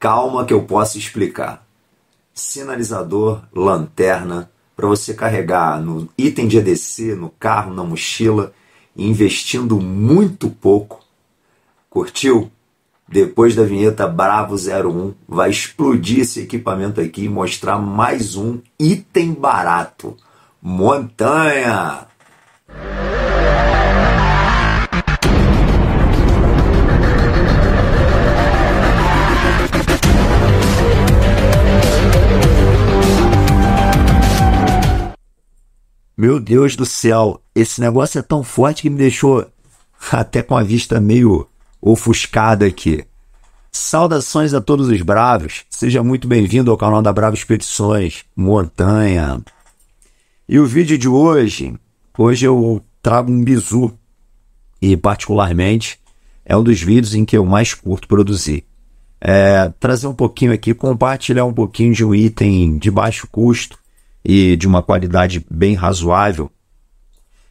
Calma que eu posso explicar. Sinalizador, lanterna, para você carregar no item de ADC, no carro, na mochila, investindo muito pouco. Curtiu? Depois da vinheta Bravo 01, vai explodir esse equipamento aqui e mostrar mais um item barato. Montanha! Meu Deus do céu, esse negócio é tão forte que me deixou até com a vista meio ofuscada aqui. Saudações a todos os bravos. Seja muito bem-vindo ao canal da Bravo Expedições Montanha. E o vídeo de hoje, hoje eu trago um bizu e particularmente é um dos vídeos em que eu mais curto produzir. É, trazer um pouquinho aqui, compartilhar um pouquinho de um item de baixo custo e de uma qualidade bem razoável.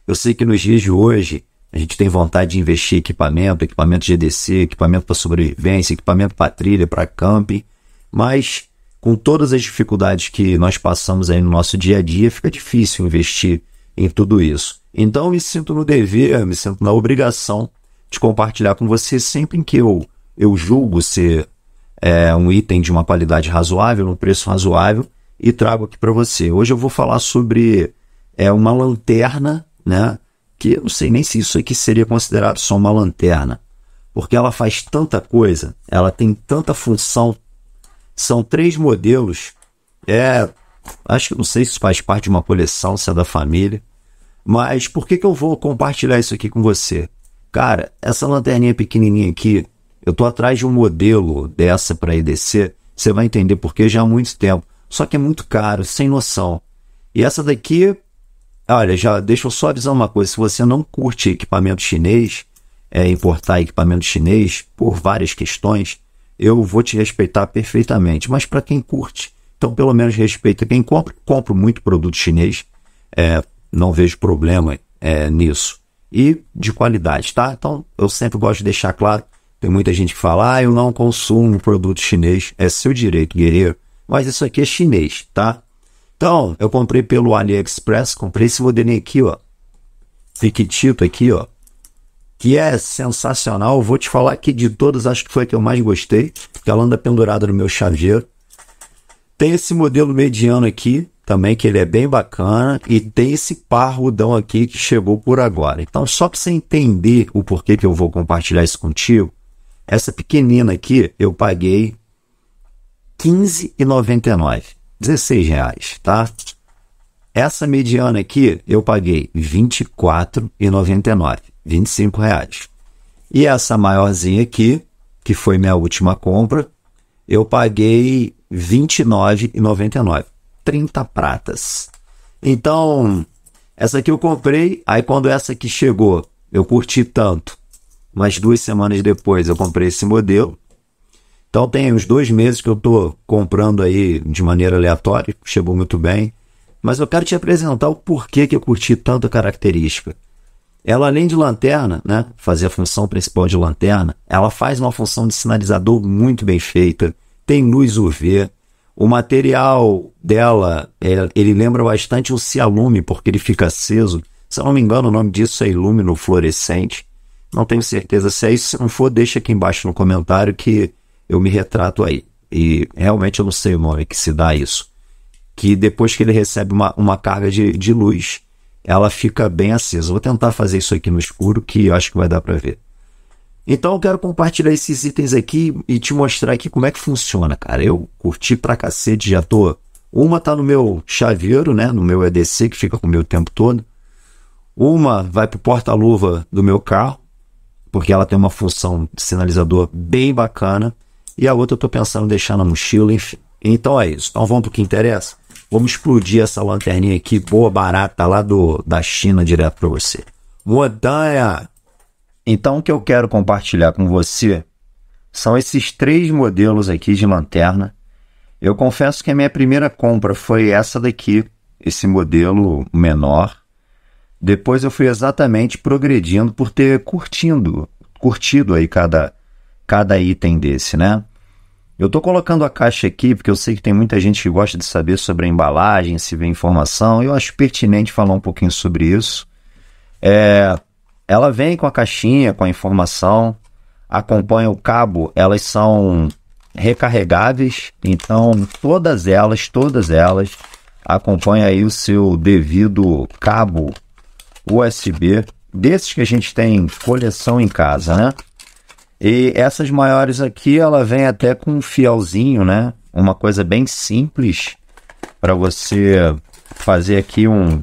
Eu sei que nos dias de hoje a gente tem vontade de investir em equipamento, equipamento GDC, equipamento para sobrevivência, equipamento para trilha, para camping, mas com todas as dificuldades que nós passamos aí no nosso dia a dia, fica difícil investir em tudo isso. Então eu me sinto no dever, me sinto na obrigação de compartilhar com você sempre que eu, eu julgo ser é, um item de uma qualidade razoável, um preço razoável, e trago aqui para você. Hoje eu vou falar sobre é, uma lanterna, né? Que eu não sei nem se isso aqui seria considerado só uma lanterna, porque ela faz tanta coisa, ela tem tanta função. São três modelos. É, acho que não sei se faz parte de uma coleção, se é da família. Mas por que, que eu vou compartilhar isso aqui com você? Cara, essa lanterninha pequenininha aqui, eu tô atrás de um modelo dessa para EDC. Você vai entender porque já há muito tempo. Só que é muito caro, sem noção. E essa daqui, olha, já deixa eu só avisar uma coisa: se você não curte equipamento chinês, é, importar equipamento chinês por várias questões, eu vou te respeitar perfeitamente. Mas para quem curte, então pelo menos respeita quem compra. Compro muito produto chinês, é, não vejo problema é, nisso. E de qualidade, tá? Então eu sempre gosto de deixar claro: tem muita gente que fala, ah, eu não consumo produto chinês, é seu direito, guerreiro mas isso aqui é chinês, tá? Então, eu comprei pelo AliExpress, comprei esse modelinho aqui, ó. Fiquitito aqui, ó. Que é sensacional. Vou te falar que de todas, acho que foi a que eu mais gostei. Porque ela anda pendurada no meu chaveiro. Tem esse modelo mediano aqui, também, que ele é bem bacana. E tem esse parrudão aqui que chegou por agora. Então, só para você entender o porquê que eu vou compartilhar isso contigo, essa pequenina aqui eu paguei 15,99. 16 reais, tá? Essa mediana aqui eu paguei R$ 24,99, 25 reais. E essa maiorzinha aqui, que foi minha última compra, eu paguei R$ 29,99, 30 pratas. Então, essa aqui eu comprei, aí quando essa aqui chegou, eu curti tanto. Mas duas semanas depois eu comprei esse modelo então tem uns dois meses que eu estou comprando aí de maneira aleatória, chegou muito bem. Mas eu quero te apresentar o porquê que eu curti tanta característica. Ela, além de lanterna, né, fazer a função principal de lanterna, ela faz uma função de sinalizador muito bem feita, tem luz UV. O material dela, é, ele lembra bastante o cialume, porque ele fica aceso. Se eu não me engano, o nome disso é ilumino fluorescente. Não tenho certeza se é isso. Se não for, deixa aqui embaixo no comentário que eu me retrato aí. E realmente eu não sei o nome que se dá isso. Que depois que ele recebe uma, uma carga de, de luz, ela fica bem acesa. Vou tentar fazer isso aqui no escuro, que eu acho que vai dar para ver. Então eu quero compartilhar esses itens aqui e te mostrar aqui como é que funciona, cara. Eu curti pra cacete, já tô. Uma tá no meu chaveiro, né? No meu EDC, que fica com o meu tempo todo. Uma vai pro porta-luva do meu carro, porque ela tem uma função de sinalizador bem bacana e a outra eu estou pensando em deixar na mochila, enfim. Então é isso. Então vamos para o que interessa. Vamos explodir essa lanterninha aqui, boa barata, lá do, da China, direto para você. Montanha! Então o que eu quero compartilhar com você são esses três modelos aqui de lanterna. Eu confesso que a minha primeira compra foi essa daqui, esse modelo menor. Depois eu fui exatamente progredindo por ter curtindo, curtido aí cada, cada item desse, né? Eu estou colocando a caixa aqui porque eu sei que tem muita gente que gosta de saber sobre a embalagem, se vê informação. Eu acho pertinente falar um pouquinho sobre isso. É, ela vem com a caixinha, com a informação, acompanha o cabo, elas são recarregáveis, então todas elas, todas elas, acompanha aí o seu devido cabo USB, desses que a gente tem coleção em casa, né? E essas maiores aqui, ela vem até com um fielzinho, né? Uma coisa bem simples para você fazer aqui um,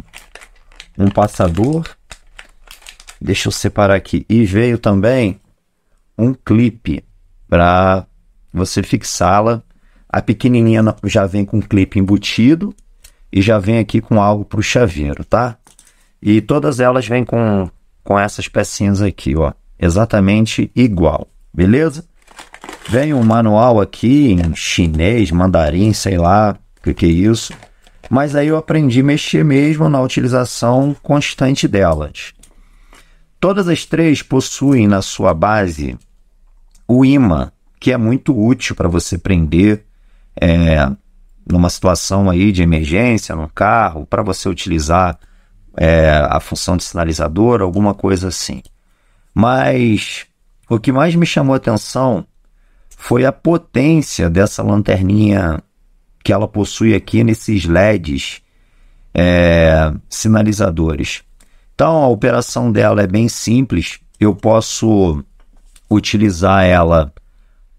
um passador. Deixa eu separar aqui. E veio também um clipe para você fixá-la. A pequenininha já vem com clipe embutido e já vem aqui com algo para o chaveiro, tá? E todas elas vêm com, com essas pecinhas aqui, ó exatamente igual, beleza? Vem um manual aqui em chinês, mandarim, sei lá o que, que é isso. Mas aí eu aprendi a mexer mesmo na utilização constante delas. Todas as três possuem na sua base o imã, que é muito útil para você prender é, numa situação aí de emergência no carro, para você utilizar é, a função de sinalizador, alguma coisa assim. Mas o que mais me chamou a atenção foi a potência dessa lanterninha que ela possui aqui nesses LEDs é, sinalizadores. Então a operação dela é bem simples. Eu posso utilizar ela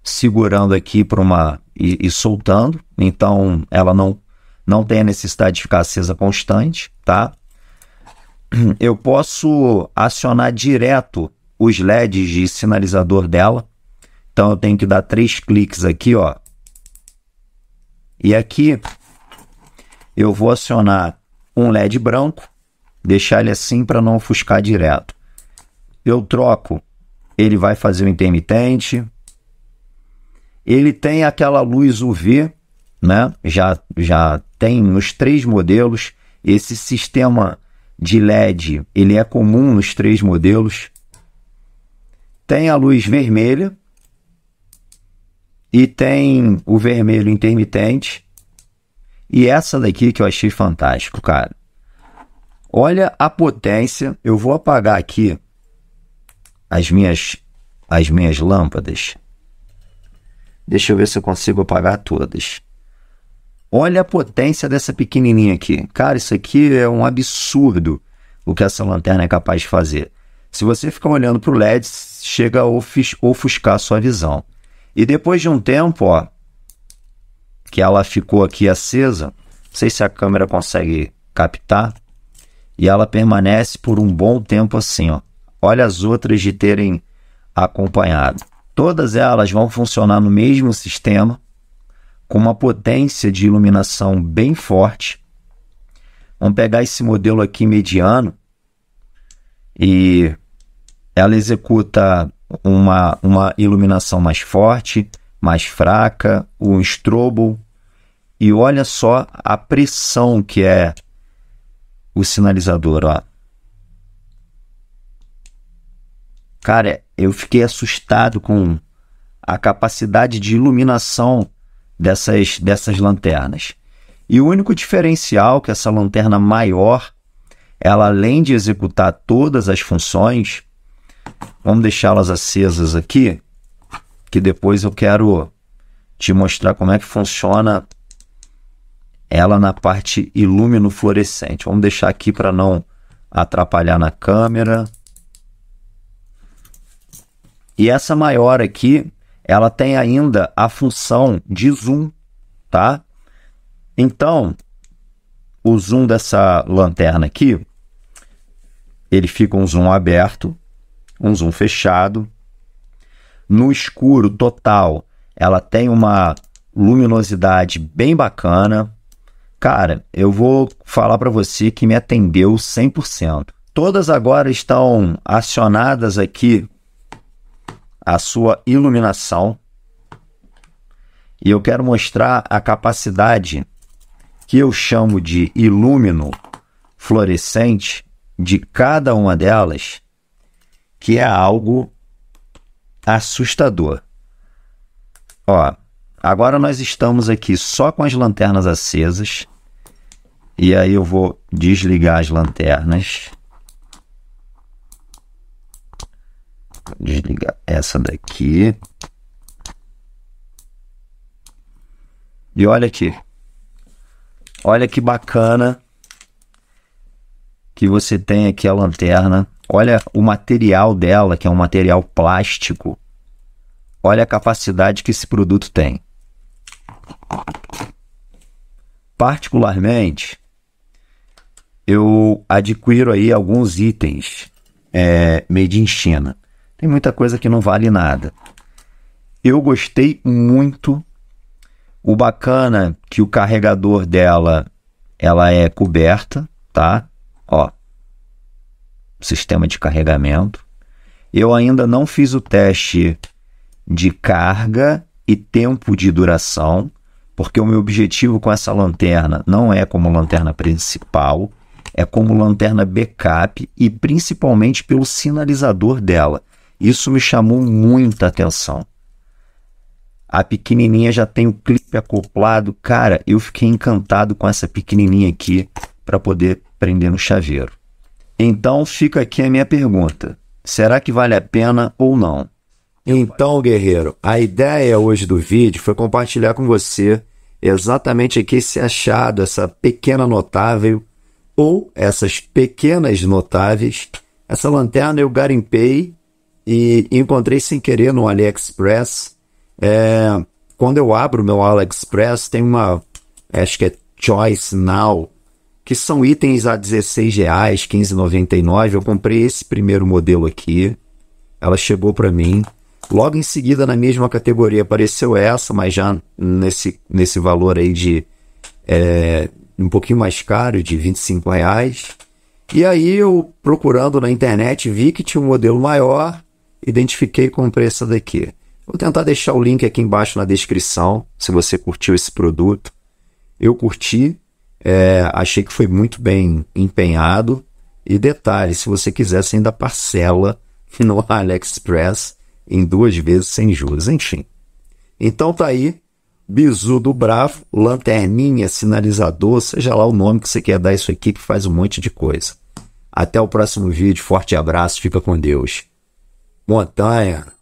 segurando aqui para uma e, e, soltando. Então ela não não tem a necessidade de ficar acesa constante, tá? Eu posso acionar direto os LEDs de sinalizador dela. Então eu tenho que dar três cliques aqui, ó. E aqui eu vou acionar um LED branco, deixar ele assim para não ofuscar direto. Eu troco, ele vai fazer o intermitente. Ele tem aquela luz UV, né? Já já tem nos três modelos esse sistema de LED, ele é comum nos três modelos tem a luz vermelha e tem o vermelho intermitente. E essa daqui que eu achei fantástico, cara. Olha a potência. Eu vou apagar aqui as minhas as minhas lâmpadas. Deixa eu ver se eu consigo apagar todas. Olha a potência dessa pequenininha aqui. Cara, isso aqui é um absurdo o que essa lanterna é capaz de fazer. Se você ficar olhando para o LED, chega a ofuscar a sua visão. E depois de um tempo, ó, que ela ficou aqui acesa, não sei se a câmera consegue captar, e ela permanece por um bom tempo assim, ó. Olha as outras de terem acompanhado. Todas elas vão funcionar no mesmo sistema, com uma potência de iluminação bem forte. Vamos pegar esse modelo aqui mediano e ela executa uma, uma iluminação mais forte, mais fraca, o strobo. E olha só a pressão que é o sinalizador, ó. Cara, eu fiquei assustado com a capacidade de iluminação dessas, dessas lanternas. E o único diferencial que essa lanterna maior, ela além de executar todas as funções, Vamos deixá-las acesas aqui, que depois eu quero te mostrar como é que funciona ela na parte ilumino fluorescente. Vamos deixar aqui para não atrapalhar na câmera. E essa maior aqui, ela tem ainda a função de zoom, tá? Então, o zoom dessa lanterna aqui, ele fica um zoom aberto, um zoom fechado. No escuro total, ela tem uma luminosidade bem bacana. Cara, eu vou falar para você que me atendeu 100%. Todas agora estão acionadas aqui a sua iluminação. E eu quero mostrar a capacidade que eu chamo de ilumino fluorescente de cada uma delas que é algo assustador. Ó, agora nós estamos aqui só com as lanternas acesas. E aí eu vou desligar as lanternas. Desligar essa daqui. E olha aqui. Olha que bacana que você tem aqui a lanterna Olha o material dela, que é um material plástico. Olha a capacidade que esse produto tem. Particularmente, eu adquiro aí alguns itens é, made in China. Tem muita coisa que não vale nada. Eu gostei muito. O bacana que o carregador dela, ela é coberta, tá? Ó, sistema de carregamento. Eu ainda não fiz o teste de carga e tempo de duração, porque o meu objetivo com essa lanterna não é como lanterna principal, é como lanterna backup e principalmente pelo sinalizador dela. Isso me chamou muita atenção. A pequenininha já tem o clipe acoplado. Cara, eu fiquei encantado com essa pequenininha aqui para poder prender no chaveiro. Então fica aqui a minha pergunta: será que vale a pena ou não? Então, guerreiro, a ideia hoje do vídeo foi compartilhar com você exatamente aqui esse achado, essa pequena notável ou essas pequenas notáveis. Essa lanterna eu garimpei e encontrei sem querer no AliExpress. É, quando eu abro meu AliExpress, tem uma, acho que é Choice Now, que são itens a R$16,00, R$15,99. Eu comprei esse primeiro modelo aqui. Ela chegou para mim. Logo em seguida, na mesma categoria, apareceu essa, mas já nesse, nesse valor aí de é, um pouquinho mais caro, de 25 reais. E aí eu procurando na internet vi que tinha um modelo maior, identifiquei e comprei essa daqui. Vou tentar deixar o link aqui embaixo na descrição, se você curtiu esse produto. Eu curti, é, achei que foi muito bem empenhado. E detalhe, se você quisesse ainda parcela no AliExpress em duas vezes sem juros, enfim. Então tá aí, bisu do bravo, lanterninha, sinalizador, seja lá o nome que você quer dar isso aqui que faz um monte de coisa. Até o próximo vídeo, forte abraço, fica com Deus. Montanha,